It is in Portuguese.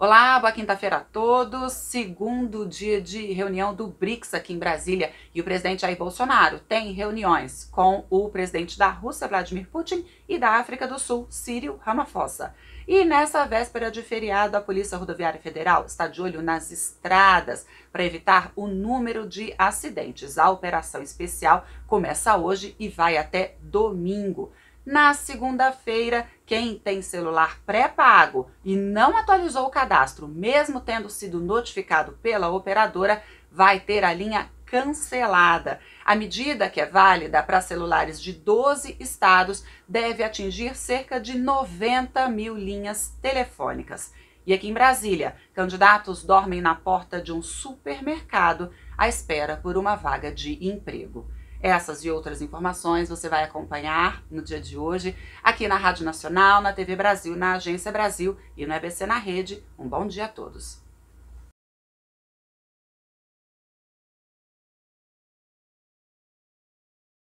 Olá, boa quinta-feira a todos. Segundo dia de reunião do BRICS aqui em Brasília e o presidente Jair Bolsonaro tem reuniões com o presidente da Rússia, Vladimir Putin, e da África do Sul, Círio Ramaphosa. E nessa véspera de feriado, a Polícia Rodoviária Federal está de olho nas estradas para evitar o número de acidentes. A operação especial começa hoje e vai até domingo na segunda-feira. Quem tem celular pré-pago e não atualizou o cadastro, mesmo tendo sido notificado pela operadora, vai ter a linha cancelada. A medida, que é válida para celulares de 12 estados, deve atingir cerca de 90 mil linhas telefônicas. E aqui em Brasília, candidatos dormem na porta de um supermercado à espera por uma vaga de emprego. Essas e outras informações você vai acompanhar no dia de hoje, aqui na Rádio Nacional, na TV Brasil, na Agência Brasil e no EBC na Rede. Um bom dia a todos.